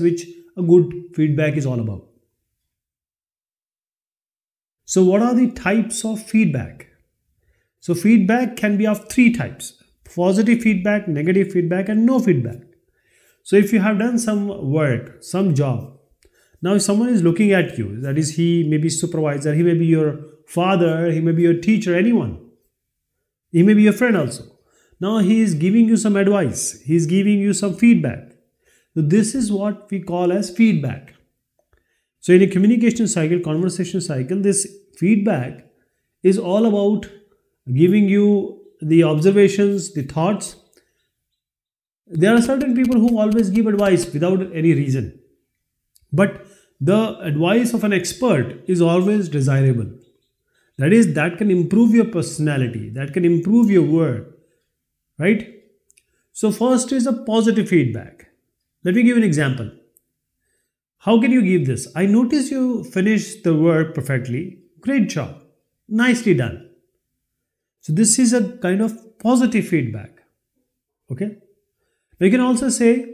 which a good feedback is all about. So what are the types of feedback? So feedback can be of three types, positive feedback, negative feedback and no feedback. So if you have done some work, some job, now if someone is looking at you, that is he may be supervisor, he may be your father, he may be your teacher, anyone. He may be your friend also. Now he is giving you some advice, he is giving you some feedback. So this is what we call as feedback. So in a communication cycle, conversation cycle, this feedback is all about giving you the observations, the thoughts. There are certain people who always give advice without any reason. But the advice of an expert is always desirable. That is, that can improve your personality, that can improve your work, right? So, first is a positive feedback. Let me give an example. How can you give this? I notice you finished the work perfectly. Great job. Nicely done. So this is a kind of positive feedback. Okay. you can also say,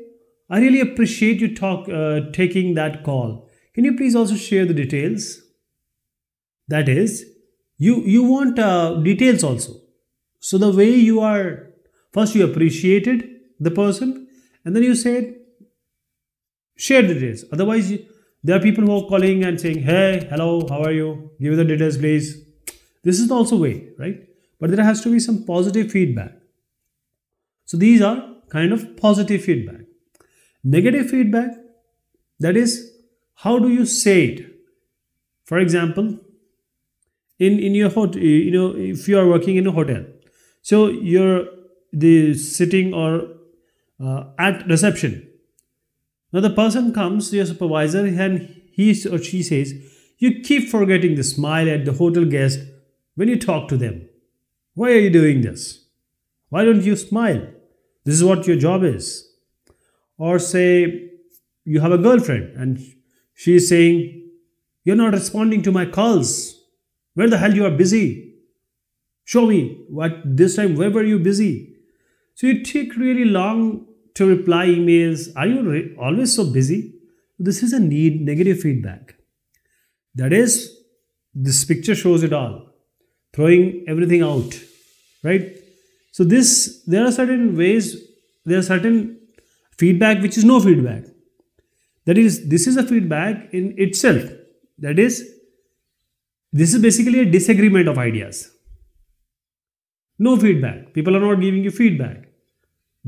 I really appreciate you talk, uh, taking that call. Can you please also share the details? That is, you, you want uh, details also. So the way you are, first you appreciated the person and then you said, share the details otherwise there are people who are calling and saying hey hello how are you give me the details please this is also way right but there has to be some positive feedback so these are kind of positive feedback negative feedback that is how do you say it for example in in your hotel you know if you are working in a hotel so you're the sitting or uh, at reception now the person comes to your supervisor and he or she says, you keep forgetting the smile at the hotel guest when you talk to them. Why are you doing this? Why don't you smile? This is what your job is. Or say you have a girlfriend and she is saying, you're not responding to my calls. Where the hell you are busy? Show me what this time where were you busy? So you take really long to reply emails. Are you always so busy? This is a need negative feedback. That is, this picture shows it all. Throwing everything out, right? So this there are certain ways, there are certain feedback which is no feedback. That is, this is a feedback in itself. That is, this is basically a disagreement of ideas. No feedback. People are not giving you feedback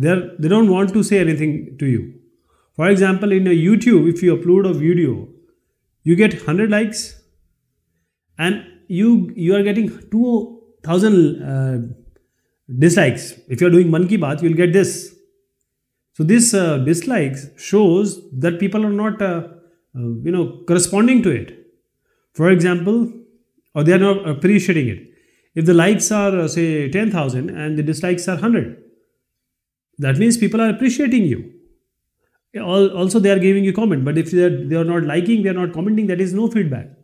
they're, they don't want to say anything to you. For example, in a YouTube, if you upload a video, you get 100 likes and you, you are getting 2000 uh, dislikes. If you are doing monkey bath, you'll get this. So this uh, dislikes shows that people are not, uh, uh, you know, corresponding to it. For example, or they are not appreciating it. If the likes are uh, say 10,000 and the dislikes are 100, that means people are appreciating you also they are giving you comment but if they are, they are not liking they are not commenting that is no feedback